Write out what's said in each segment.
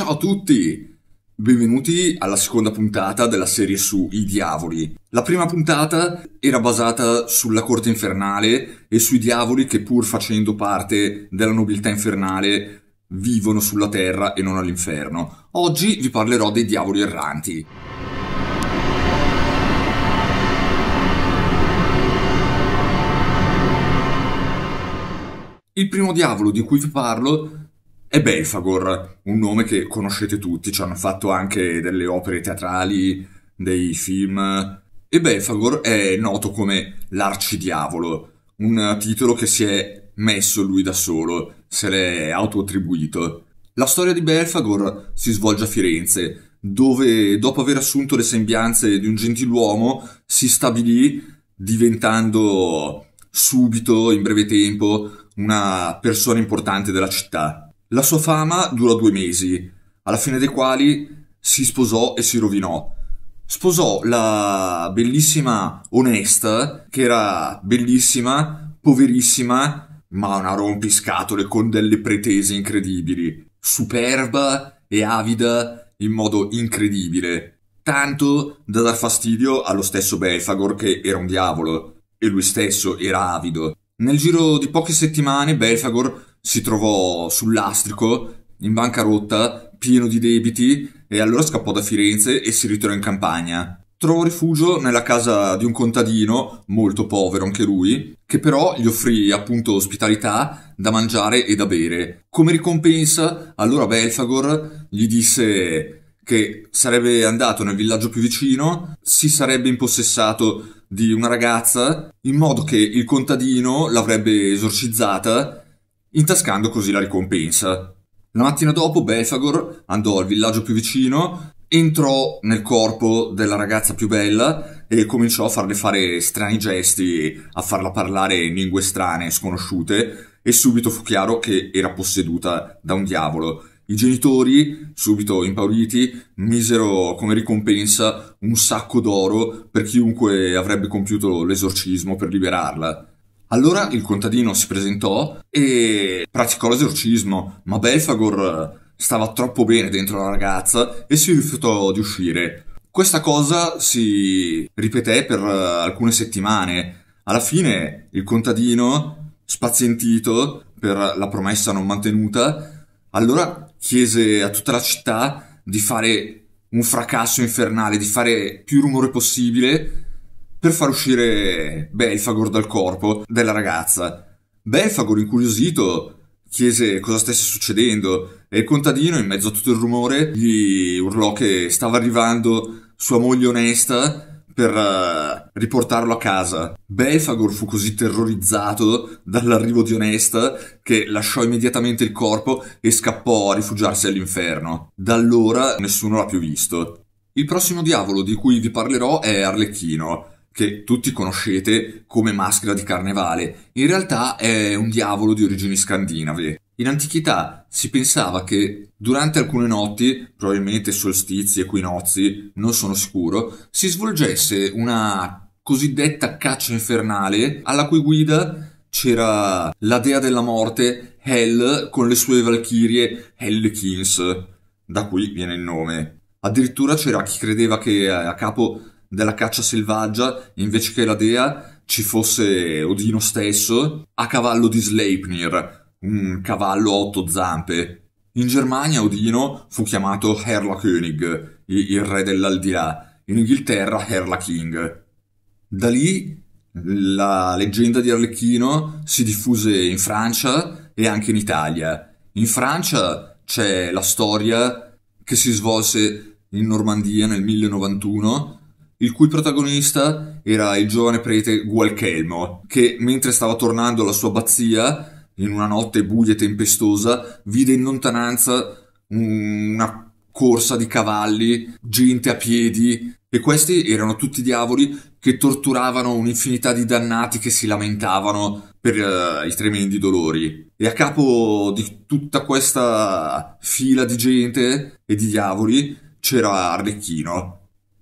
Ciao a tutti! Benvenuti alla seconda puntata della serie su I Diavoli. La prima puntata era basata sulla corte infernale e sui diavoli che pur facendo parte della nobiltà infernale vivono sulla terra e non all'inferno. Oggi vi parlerò dei diavoli erranti. Il primo diavolo di cui vi parlo è Belfagor, un nome che conoscete tutti, ci hanno fatto anche delle opere teatrali, dei film. E Belfagor è noto come l'arcidiavolo, un titolo che si è messo lui da solo, se l'è autoattribuito. La storia di Belfagor si svolge a Firenze, dove dopo aver assunto le sembianze di un gentiluomo si stabilì diventando subito, in breve tempo, una persona importante della città. La sua fama durò due mesi, alla fine dei quali si sposò e si rovinò. Sposò la bellissima Onesta, che era bellissima, poverissima, ma una rompiscatole con delle pretese incredibili, superba e avida in modo incredibile, tanto da dar fastidio allo stesso Belfagor che era un diavolo, e lui stesso era avido. Nel giro di poche settimane Belfagor si trovò sul lastrico, in bancarotta, pieno di debiti, e allora scappò da Firenze e si ritirò in campagna. Trovò rifugio nella casa di un contadino, molto povero anche lui, che però gli offrì appunto ospitalità da mangiare e da bere. Come ricompensa, allora Belfagor gli disse che sarebbe andato nel villaggio più vicino, si sarebbe impossessato di una ragazza, in modo che il contadino l'avrebbe esorcizzata intascando così la ricompensa. La mattina dopo Befagor andò al villaggio più vicino, entrò nel corpo della ragazza più bella e cominciò a farle fare strani gesti, a farla parlare in lingue strane, sconosciute, e subito fu chiaro che era posseduta da un diavolo. I genitori, subito impauriti, misero come ricompensa un sacco d'oro per chiunque avrebbe compiuto l'esorcismo per liberarla. Allora il contadino si presentò e praticò l'esorcismo, ma Belfagor eh, stava troppo bene dentro la ragazza e si rifiutò di uscire. Questa cosa si ripeté per eh, alcune settimane. Alla fine il contadino, spazientito per la promessa non mantenuta, allora chiese a tutta la città di fare un fracasso infernale, di fare più rumore possibile per far uscire Belfagor dal corpo della ragazza. Belfagor, incuriosito, chiese cosa stesse succedendo e il contadino, in mezzo a tutto il rumore, gli urlò che stava arrivando sua moglie onesta per uh, riportarlo a casa. Belfagor fu così terrorizzato dall'arrivo di Onesta che lasciò immediatamente il corpo e scappò a rifugiarsi all'inferno. Da allora nessuno l'ha più visto. Il prossimo diavolo di cui vi parlerò è Arlecchino, che tutti conoscete come maschera di carnevale. In realtà è un diavolo di origini scandinave. In antichità si pensava che durante alcune notti, probabilmente solstizi, equinozi, non sono sicuro, si svolgesse una cosiddetta caccia infernale alla cui guida c'era la dea della morte Hel con le sue valchirie Hellkins, da cui viene il nome. Addirittura c'era chi credeva che eh, a capo della caccia selvaggia, invece che la dea ci fosse Odino stesso a cavallo di Sleipnir, un cavallo a otto zampe. In Germania Odino fu chiamato Herla König, il re dell'aldilà, in Inghilterra Herla King. Da lì la leggenda di Arlecchino si diffuse in Francia e anche in Italia. In Francia c'è la storia che si svolse in Normandia nel 1091 il cui protagonista era il giovane prete Gualchelmo, che mentre stava tornando alla sua abbazia, in una notte buia e tempestosa, vide in lontananza una corsa di cavalli, gente a piedi, e questi erano tutti diavoli che torturavano un'infinità di dannati che si lamentavano per uh, i tremendi dolori. E a capo di tutta questa fila di gente e di diavoli c'era Arlecchino,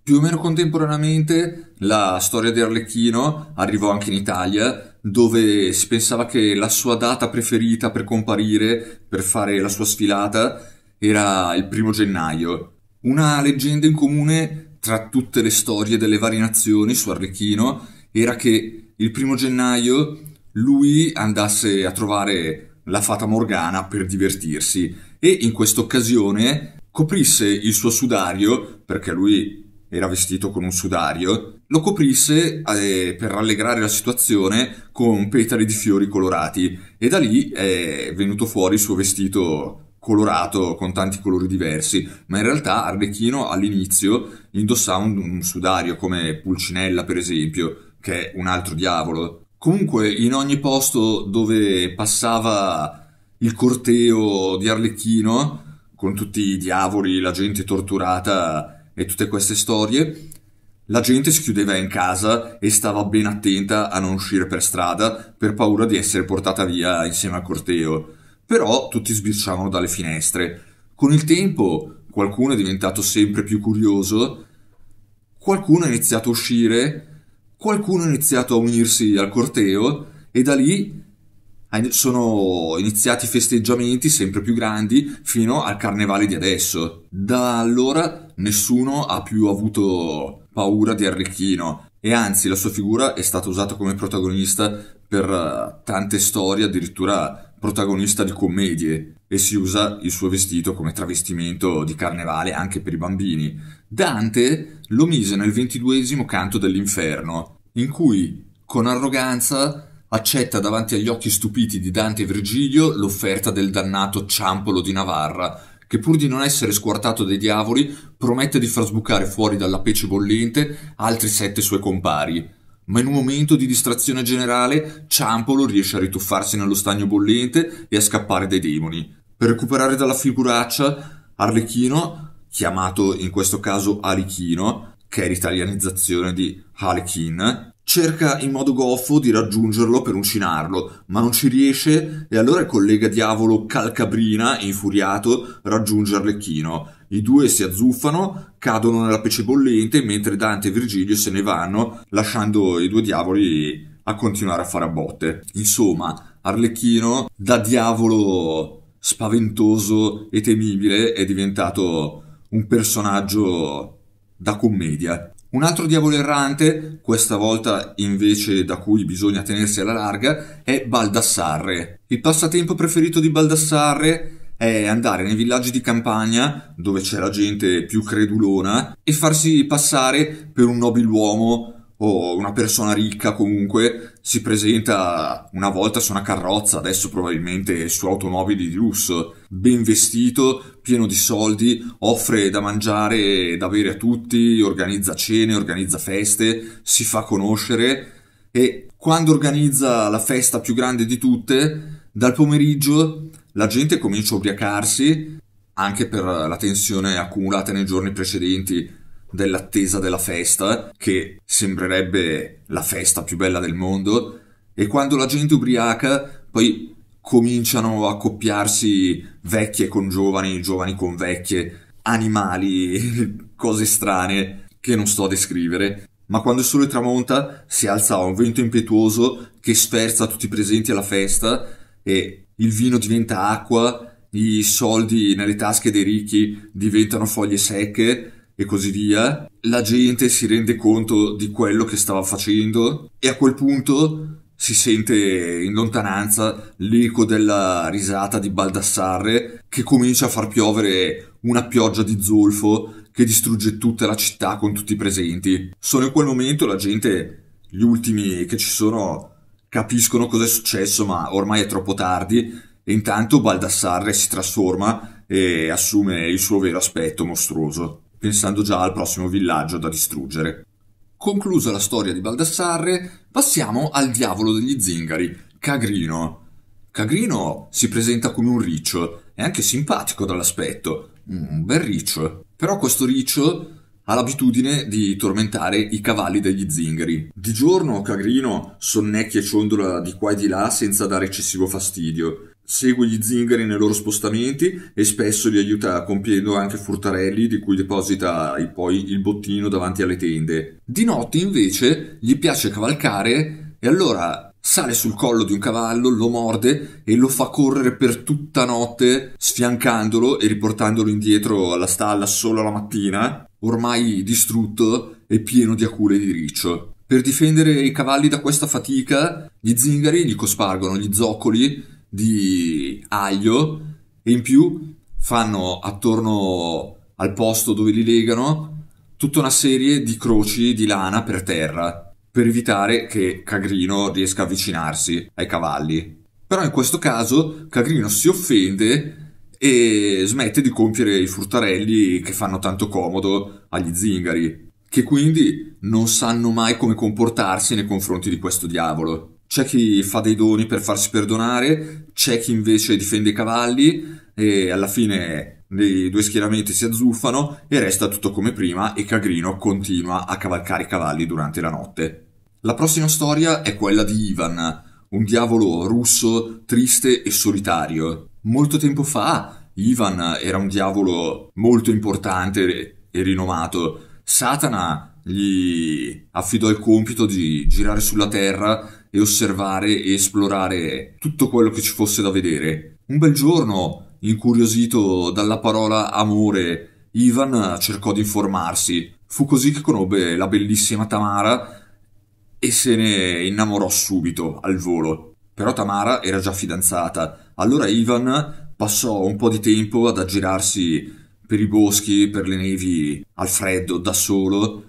più o meno contemporaneamente la storia di Arlecchino arrivò anche in Italia, dove si pensava che la sua data preferita per comparire, per fare la sua sfilata, era il primo gennaio. Una leggenda in comune tra tutte le storie delle varie nazioni su Arlecchino era che il primo gennaio lui andasse a trovare la fata Morgana per divertirsi e in questa occasione coprisse il suo sudario, perché lui era vestito con un sudario, lo coprisse eh, per rallegrare la situazione con petali di fiori colorati e da lì è venuto fuori il suo vestito colorato con tanti colori diversi, ma in realtà Arlecchino all'inizio indossava un, un sudario come Pulcinella per esempio, che è un altro diavolo. Comunque in ogni posto dove passava il corteo di Arlecchino, con tutti i diavoli, la gente torturata, e tutte queste storie, la gente si chiudeva in casa e stava ben attenta a non uscire per strada per paura di essere portata via insieme al corteo. Però tutti sbirciavano dalle finestre. Con il tempo qualcuno è diventato sempre più curioso, qualcuno ha iniziato a uscire, qualcuno ha iniziato a unirsi al corteo e da lì sono iniziati festeggiamenti sempre più grandi fino al carnevale di adesso. Da allora nessuno ha più avuto paura di Arlecchino e anzi la sua figura è stata usata come protagonista per eh, tante storie, addirittura protagonista di commedie e si usa il suo vestito come travestimento di carnevale anche per i bambini. Dante lo mise nel ventiduesimo canto dell'inferno, in cui con arroganza accetta davanti agli occhi stupiti di Dante e Virgilio l'offerta del dannato Ciampolo di Navarra, che pur di non essere squartato dai diavoli, promette di far sbucare fuori dalla pece bollente altri sette suoi compari. Ma in un momento di distrazione generale, Ciampolo riesce a rituffarsi nello stagno bollente e a scappare dai demoni. Per recuperare dalla figuraccia, Arlecchino, chiamato in questo caso Arichino, che è l'italianizzazione di Harlequin, Cerca in modo goffo di raggiungerlo per uncinarlo, ma non ci riesce e allora il collega diavolo Calcabrina, infuriato, raggiunge Arlecchino. I due si azzuffano, cadono nella pece bollente mentre Dante e Virgilio se ne vanno, lasciando i due diavoli a continuare a fare a botte. Insomma, Arlecchino, da diavolo spaventoso e temibile, è diventato un personaggio da commedia. Un altro diavolo errante, questa volta invece da cui bisogna tenersi alla larga, è Baldassarre. Il passatempo preferito di Baldassarre è andare nei villaggi di campagna, dove c'è la gente più credulona, e farsi passare per un nobiluomo o una persona ricca comunque si presenta una volta su una carrozza, adesso probabilmente su automobili di lusso, ben vestito, pieno di soldi, offre da mangiare e da bere a tutti, organizza cene, organizza feste, si fa conoscere e quando organizza la festa più grande di tutte, dal pomeriggio la gente comincia a ubriacarsi anche per la tensione accumulata nei giorni precedenti dell'attesa della festa, che sembrerebbe la festa più bella del mondo, e quando la gente ubriaca poi cominciano a accoppiarsi vecchie con giovani, giovani con vecchie, animali, cose strane che non sto a descrivere. Ma quando il sole tramonta si alza un vento impetuoso che sferza tutti i presenti alla festa e il vino diventa acqua, i soldi nelle tasche dei ricchi diventano foglie secche e così via, la gente si rende conto di quello che stava facendo e a quel punto si sente in lontananza l'eco della risata di Baldassarre che comincia a far piovere una pioggia di zolfo che distrugge tutta la città con tutti i presenti. Solo in quel momento la gente, gli ultimi che ci sono, capiscono cosa è successo, ma ormai è troppo tardi. E intanto Baldassarre si trasforma e assume il suo vero aspetto mostruoso pensando già al prossimo villaggio da distruggere. Conclusa la storia di Baldassarre, passiamo al diavolo degli zingari, Cagrino. Cagrino si presenta come un riccio, è anche simpatico dall'aspetto, un bel riccio. Però questo riccio ha l'abitudine di tormentare i cavalli degli zingari. Di giorno Cagrino sonnecchia e ciondola di qua e di là senza dare eccessivo fastidio segue gli zingari nei loro spostamenti e spesso li aiuta compiendo anche furtarelli di cui deposita poi il bottino davanti alle tende. Di notte invece gli piace cavalcare e allora sale sul collo di un cavallo, lo morde e lo fa correre per tutta notte sfiancandolo e riportandolo indietro alla stalla solo la mattina, ormai distrutto e pieno di acule di riccio. Per difendere i cavalli da questa fatica, gli zingari gli cospargono gli zoccoli di aglio e in più fanno attorno al posto dove li legano tutta una serie di croci di lana per terra per evitare che Cagrino riesca a avvicinarsi ai cavalli. Però in questo caso Cagrino si offende e smette di compiere i furtarelli che fanno tanto comodo agli zingari, che quindi non sanno mai come comportarsi nei confronti di questo diavolo c'è chi fa dei doni per farsi perdonare, c'è chi invece difende i cavalli e alla fine i due schieramenti si azzuffano e resta tutto come prima e Cagrino continua a cavalcare i cavalli durante la notte. La prossima storia è quella di Ivan, un diavolo russo triste e solitario. Molto tempo fa Ivan era un diavolo molto importante e rinomato. Satana gli affidò il compito di girare sulla terra e osservare e esplorare tutto quello che ci fosse da vedere. Un bel giorno, incuriosito dalla parola amore, Ivan cercò di informarsi. Fu così che conobbe la bellissima Tamara e se ne innamorò subito al volo. Però Tamara era già fidanzata, allora Ivan passò un po' di tempo ad aggirarsi per i boschi, per le nevi, al freddo, da solo,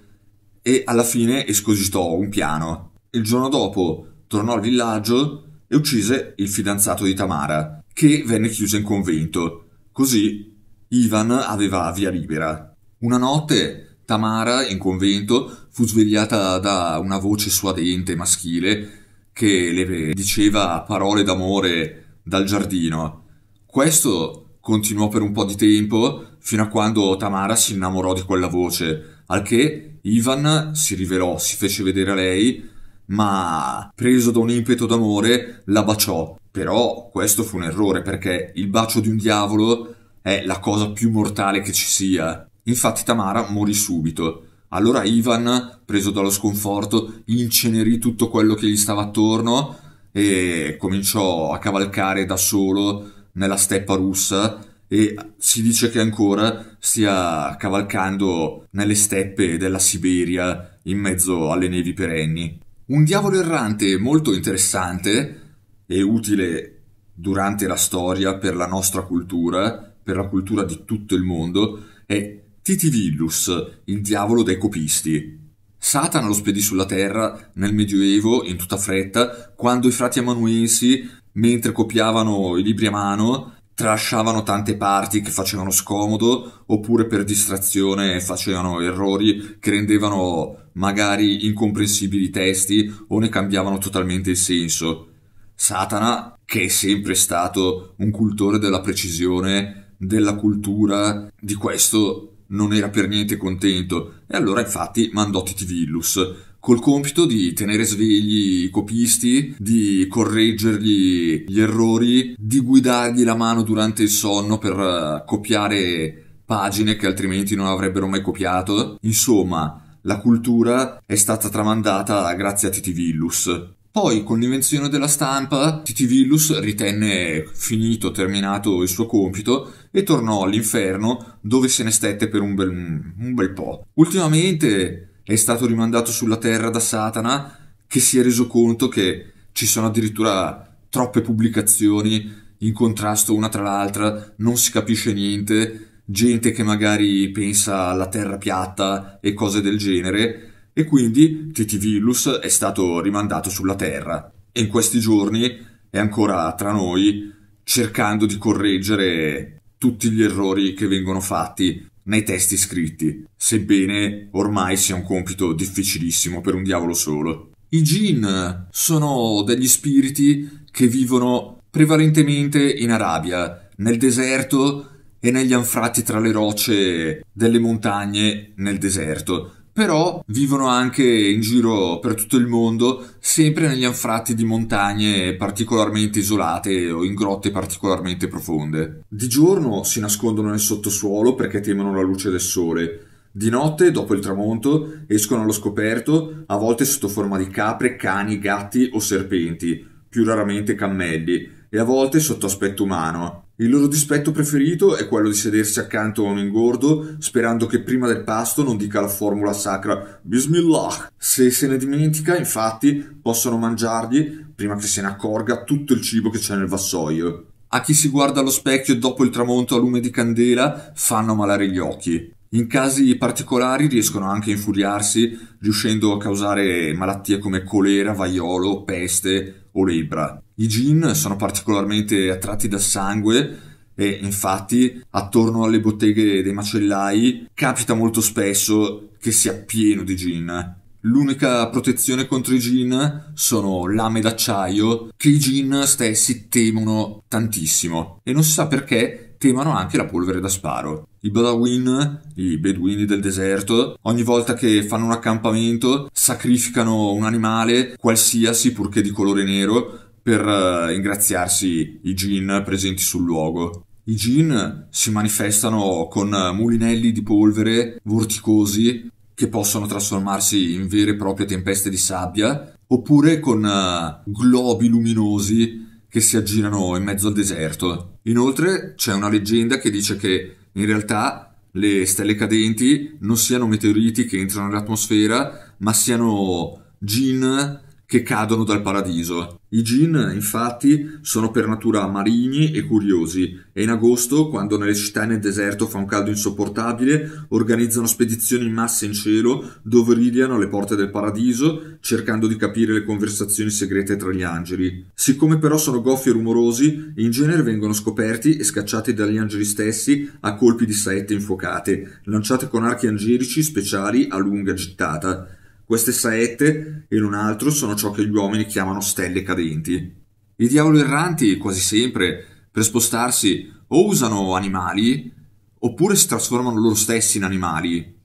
e alla fine escogitò un piano. Il giorno dopo tornò al villaggio e uccise il fidanzato di Tamara, che venne chiuso in convento. Così Ivan aveva via libera. Una notte Tamara, in convento, fu svegliata da una voce suadente maschile che le diceva parole d'amore dal giardino. Questo continuò per un po' di tempo fino a quando Tamara si innamorò di quella voce, al che Ivan si rivelò, si fece vedere a lei ma preso da un impeto d'amore la baciò. Però questo fu un errore perché il bacio di un diavolo è la cosa più mortale che ci sia. Infatti Tamara morì subito. Allora Ivan, preso dallo sconforto, incenerì tutto quello che gli stava attorno e cominciò a cavalcare da solo nella steppa russa e si dice che ancora stia cavalcando nelle steppe della Siberia in mezzo alle nevi perenni. Un diavolo errante molto interessante e utile durante la storia per la nostra cultura, per la cultura di tutto il mondo, è Titi Villus, il diavolo dei copisti. Satana lo spedì sulla terra nel Medioevo in tutta fretta quando i frati amanuensi, mentre copiavano i libri a mano, tralasciavano tante parti che facevano scomodo oppure per distrazione facevano errori che rendevano magari incomprensibili i testi o ne cambiavano totalmente il senso. Satana, che è sempre stato un cultore della precisione, della cultura, di questo non era per niente contento e allora infatti mandò Titivillus col compito di tenere svegli i copisti, di correggergli gli errori, di guidargli la mano durante il sonno per eh, copiare pagine che altrimenti non avrebbero mai copiato. Insomma, la cultura è stata tramandata grazie a Titi Villus. Poi, con l'invenzione della stampa, Titi Villus ritenne finito, terminato il suo compito e tornò all'inferno, dove se ne stette per un bel, un bel po'. Ultimamente è stato rimandato sulla terra da Satana che si è reso conto che ci sono addirittura troppe pubblicazioni in contrasto una tra l'altra, non si capisce niente, gente che magari pensa alla terra piatta e cose del genere, e quindi Titivillus è stato rimandato sulla terra. E in questi giorni è ancora tra noi cercando di correggere tutti gli errori che vengono fatti nei testi scritti, sebbene ormai sia un compito difficilissimo per un diavolo solo. I Jin sono degli spiriti che vivono prevalentemente in Arabia, nel deserto e negli anfratti tra le rocce delle montagne nel deserto però vivono anche in giro per tutto il mondo, sempre negli anfratti di montagne particolarmente isolate o in grotte particolarmente profonde. Di giorno si nascondono nel sottosuolo perché temono la luce del sole. Di notte, dopo il tramonto, escono allo scoperto, a volte sotto forma di capre, cani, gatti o serpenti, più raramente cammelli, e a volte sotto aspetto umano, il loro dispetto preferito è quello di sedersi accanto a un ingordo sperando che prima del pasto non dica la formula sacra Bismillah. Se se ne dimentica, infatti, possono mangiargli, prima che se ne accorga, tutto il cibo che c'è nel vassoio. A chi si guarda allo specchio dopo il tramonto a lume di candela fanno malare gli occhi. In casi particolari riescono anche a infuriarsi, riuscendo a causare malattie come colera, vaiolo, peste o lebbra. I gin sono particolarmente attratti dal sangue e infatti attorno alle botteghe dei macellai capita molto spesso che sia pieno di gin. L'unica protezione contro i gin sono lame d'acciaio che i gin stessi temono tantissimo e non si sa perché temano anche la polvere da sparo. I Badawin, i beduini del deserto, ogni volta che fanno un accampamento sacrificano un animale qualsiasi purché di colore nero per eh, ingraziarsi i gin presenti sul luogo. I gin si manifestano con mulinelli di polvere vorticosi che possono trasformarsi in vere e proprie tempeste di sabbia, oppure con eh, globi luminosi che si aggirano in mezzo al deserto. Inoltre c'è una leggenda che dice che in realtà le stelle cadenti non siano meteoriti che entrano nell'atmosfera, ma siano gin che cadono dal paradiso. I Jin, infatti, sono per natura marini e curiosi e in agosto, quando nelle città e nel deserto fa un caldo insopportabile, organizzano spedizioni in massa in cielo dove ridiano alle porte del paradiso, cercando di capire le conversazioni segrete tra gli angeli. Siccome però sono goffi e rumorosi, in genere vengono scoperti e scacciati dagli angeli stessi a colpi di saette infuocate, lanciate con archi angelici speciali a lunga gittata. Queste saette, e un altro, sono ciò che gli uomini chiamano stelle cadenti. I diavoli erranti, quasi sempre, per spostarsi o usano animali, oppure si trasformano loro stessi in animali.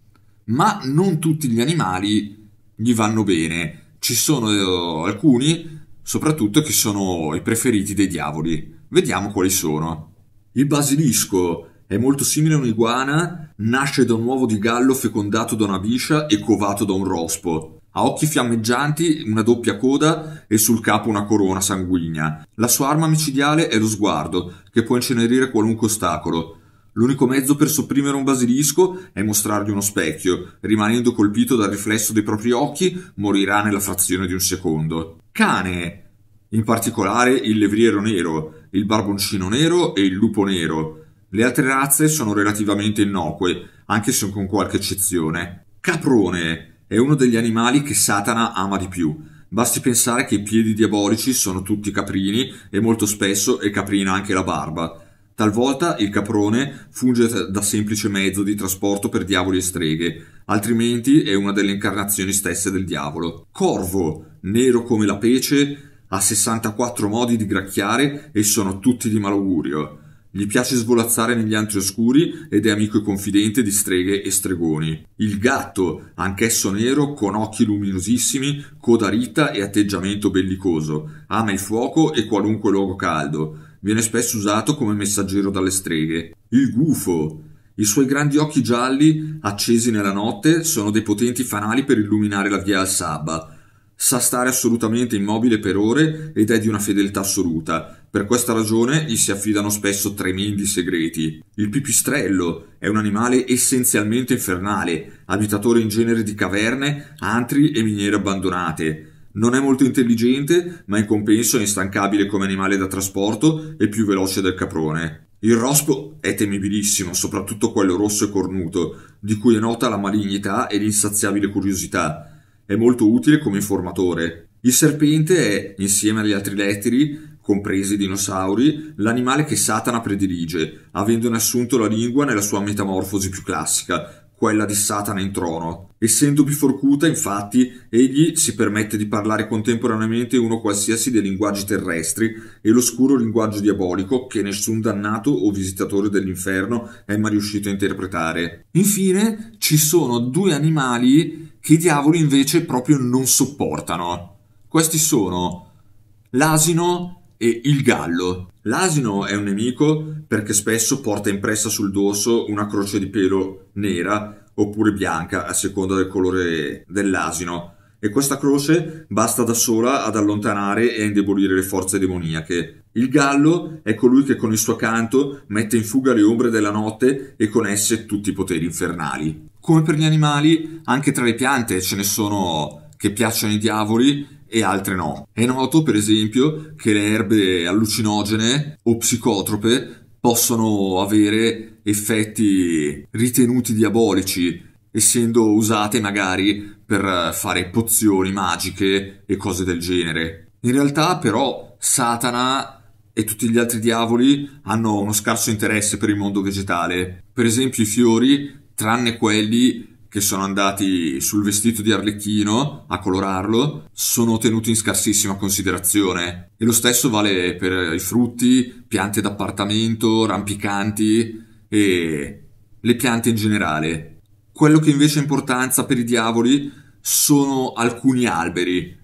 Ma non tutti gli animali gli vanno bene. Ci sono eh, alcuni, soprattutto, che sono i preferiti dei diavoli. Vediamo quali sono. Il basilisco è molto simile a un'iguana, nasce da un uovo di gallo fecondato da una biscia e covato da un rospo. Ha occhi fiammeggianti, una doppia coda e sul capo una corona sanguigna. La sua arma micidiale è lo sguardo, che può incenerire qualunque ostacolo. L'unico mezzo per sopprimere un basilisco è mostrargli uno specchio. Rimanendo colpito dal riflesso dei propri occhi, morirà nella frazione di un secondo. Cane! In particolare il levriero nero, il barboncino nero e il lupo nero le altre razze sono relativamente innocue, anche se con qualche eccezione. Caprone è uno degli animali che Satana ama di più. Basti pensare che i piedi diabolici sono tutti caprini e molto spesso è caprina anche la barba. Talvolta il caprone funge da semplice mezzo di trasporto per diavoli e streghe, altrimenti è una delle incarnazioni stesse del diavolo. Corvo, nero come la pece, ha 64 modi di gracchiare e sono tutti di malaugurio. Gli piace svolazzare negli antri oscuri ed è amico e confidente di streghe e stregoni. Il gatto, anch'esso nero, con occhi luminosissimi, coda rita e atteggiamento bellicoso, ama il fuoco e qualunque luogo caldo. Viene spesso usato come messaggero dalle streghe. Il gufo. I suoi grandi occhi gialli, accesi nella notte, sono dei potenti fanali per illuminare la via al Sabba sa stare assolutamente immobile per ore ed è di una fedeltà assoluta. Per questa ragione gli si affidano spesso tremendi segreti. Il pipistrello è un animale essenzialmente infernale, abitatore in genere di caverne, antri e miniere abbandonate. Non è molto intelligente, ma in compenso è instancabile come animale da trasporto e più veloce del caprone. Il rospo è temibilissimo, soprattutto quello rosso e cornuto, di cui è nota la malignità e l'insaziabile curiosità è molto utile come informatore. Il serpente è, insieme agli altri letteri, compresi i dinosauri, l'animale che Satana predilige, avendone assunto la lingua nella sua metamorfosi più classica, quella di Satana in trono. Essendo biforcuta, infatti, egli si permette di parlare contemporaneamente uno qualsiasi dei linguaggi terrestri e l'oscuro linguaggio diabolico che nessun dannato o visitatore dell'inferno è mai riuscito a interpretare. Infine, ci sono due animali che i diavoli invece proprio non sopportano. Questi sono l'asino e il gallo. L'asino è un nemico perché spesso porta impressa sul dorso una croce di pelo nera oppure bianca a seconda del colore dell'asino e questa croce basta da sola ad allontanare e a indebolire le forze demoniache. Il gallo è colui che con il suo canto mette in fuga le ombre della notte e con esse tutti i poteri infernali. Come per gli animali, anche tra le piante ce ne sono che piacciono i diavoli e altre no. È noto, per esempio, che le erbe allucinogene o psicotrope possono avere effetti ritenuti diabolici, essendo usate magari per fare pozioni magiche e cose del genere. In realtà, però, Satana e tutti gli altri diavoli hanno uno scarso interesse per il mondo vegetale. Per esempio, i fiori, tranne quelli che sono andati sul vestito di Arlecchino a colorarlo sono tenuti in scarsissima considerazione e lo stesso vale per i frutti, piante d'appartamento, rampicanti e le piante in generale. Quello che invece ha importanza per i diavoli sono alcuni alberi.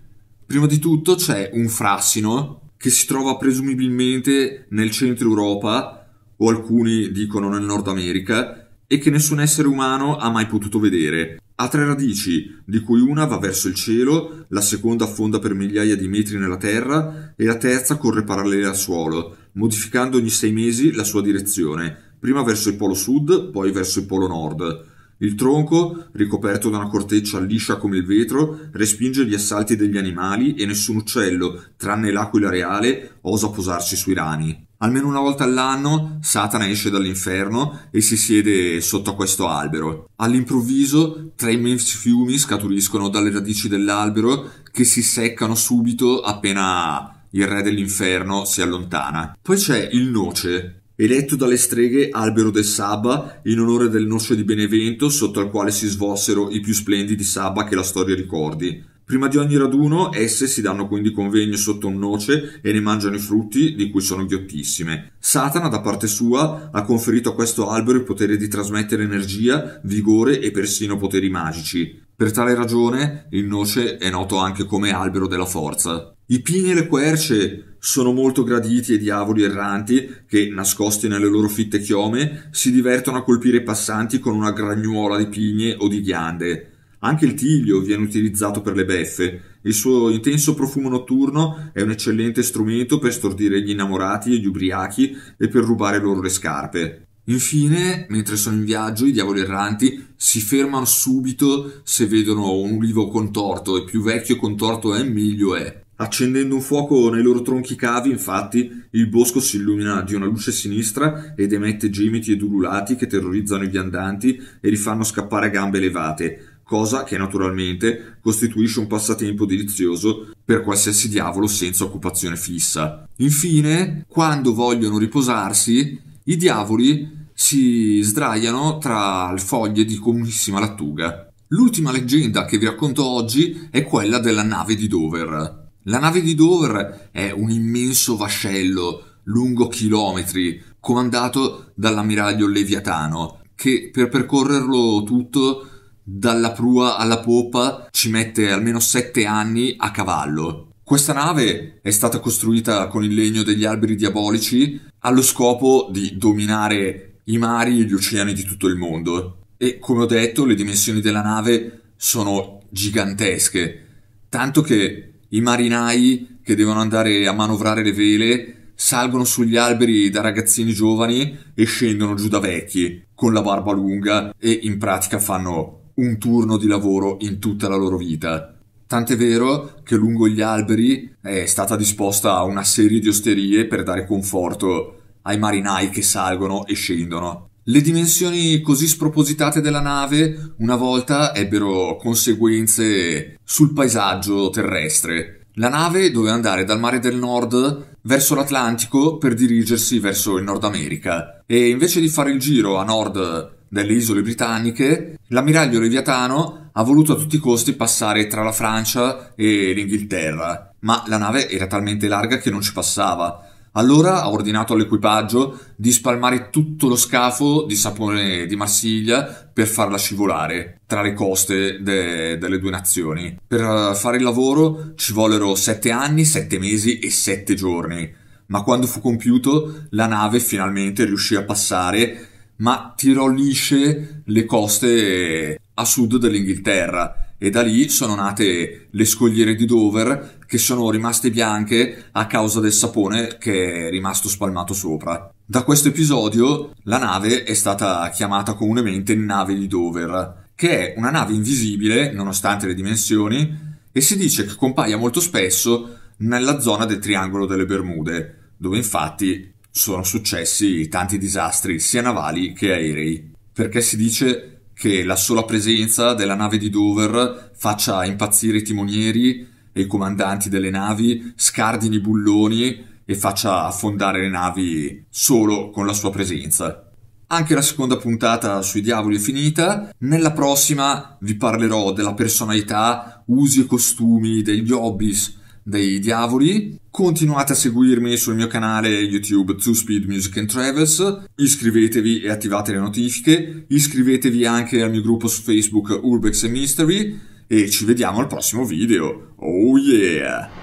Prima di tutto c'è un frassino che si trova presumibilmente nel centro Europa o alcuni dicono nel Nord America e che nessun essere umano ha mai potuto vedere. Ha tre radici, di cui una va verso il cielo, la seconda affonda per migliaia di metri nella terra e la terza corre parallela al suolo, modificando ogni sei mesi la sua direzione, prima verso il polo sud, poi verso il polo nord. Il tronco, ricoperto da una corteccia liscia come il vetro, respinge gli assalti degli animali e nessun uccello, tranne l'aquila reale, osa posarsi sui rani. Almeno una volta all'anno Satana esce dall'inferno e si siede sotto a questo albero. All'improvviso tre immensi fiumi scaturiscono dalle radici dell'albero che si seccano subito appena il re dell'inferno si allontana. Poi c'è il noce, eletto dalle streghe albero del Saba in onore del noce di Benevento sotto al quale si svolsero i più splendidi Sabba che la storia ricordi. Prima di ogni raduno esse si danno quindi convegno sotto un noce e ne mangiano i frutti di cui sono ghiottissime. Satana da parte sua ha conferito a questo albero il potere di trasmettere energia, vigore e persino poteri magici. Per tale ragione il noce è noto anche come albero della forza. I pini e le querce sono molto graditi e diavoli erranti che, nascosti nelle loro fitte chiome, si divertono a colpire i passanti con una gragnuola di pigne o di ghiande. Anche il tiglio viene utilizzato per le beffe. Il suo intenso profumo notturno è un eccellente strumento per stordire gli innamorati e gli ubriachi e per rubare loro le scarpe. Infine, mentre sono in viaggio, i diavoli erranti si fermano subito se vedono un ulivo contorto e più vecchio contorto è, meglio è. Accendendo un fuoco nei loro tronchi cavi, infatti, il bosco si illumina di una luce sinistra ed emette gemiti ed ululati che terrorizzano i viandanti e li fanno scappare a gambe levate cosa che naturalmente costituisce un passatempo delizioso per qualsiasi diavolo senza occupazione fissa. Infine, quando vogliono riposarsi, i diavoli si sdraiano tra foglie di comunissima lattuga. L'ultima leggenda che vi racconto oggi è quella della nave di Dover. La nave di Dover è un immenso vascello lungo chilometri, comandato dall'ammiraglio Leviatano, che per percorrerlo tutto dalla prua alla poppa ci mette almeno 7 anni a cavallo. Questa nave è stata costruita con il legno degli alberi diabolici allo scopo di dominare i mari e gli oceani di tutto il mondo. E come ho detto, le dimensioni della nave sono gigantesche, tanto che i marinai che devono andare a manovrare le vele salgono sugli alberi da ragazzini giovani e scendono giù da vecchi, con la barba lunga e in pratica fanno un turno di lavoro in tutta la loro vita. Tant'è vero che lungo gli alberi è stata disposta una serie di osterie per dare conforto ai marinai che salgono e scendono. Le dimensioni così spropositate della nave una volta ebbero conseguenze sul paesaggio terrestre. La nave doveva andare dal mare del nord verso l'Atlantico per dirigersi verso il Nord America e invece di fare il giro a nord delle isole britanniche, l'ammiraglio Leviatano ha voluto a tutti i costi passare tra la Francia e l'Inghilterra, ma la nave era talmente larga che non ci passava. Allora ha ordinato all'equipaggio di spalmare tutto lo scafo di sapone di Marsiglia per farla scivolare tra le coste de- delle due nazioni. Per eh, fare il lavoro ci vollero sette anni, sette mesi e sette giorni, ma quando fu compiuto la nave finalmente riuscì a passare ma tirò lisce le coste a sud dell'Inghilterra e da lì sono nate le scogliere di Dover che sono rimaste bianche a causa del sapone che è rimasto spalmato sopra. Da questo episodio la nave è stata chiamata comunemente nave di Dover, che è una nave invisibile nonostante le dimensioni e si dice che compaia molto spesso nella zona del Triangolo delle Bermude, dove infatti sono successi tanti disastri sia navali che aerei, perché si dice che la sola presenza della nave di Dover faccia impazzire i timonieri e i comandanti delle navi, scardini i bulloni e faccia affondare le navi solo con la sua presenza. Anche la seconda puntata sui diavoli è finita. Nella prossima vi parlerò della personalità, usi e costumi degli hobbies dei diavoli. Continuate a seguirmi sul mio canale YouTube 2 Speed Music and Travels, iscrivetevi e attivate le notifiche, iscrivetevi anche al mio gruppo su Facebook Urbex Mystery e ci vediamo al prossimo video. Oh yeah!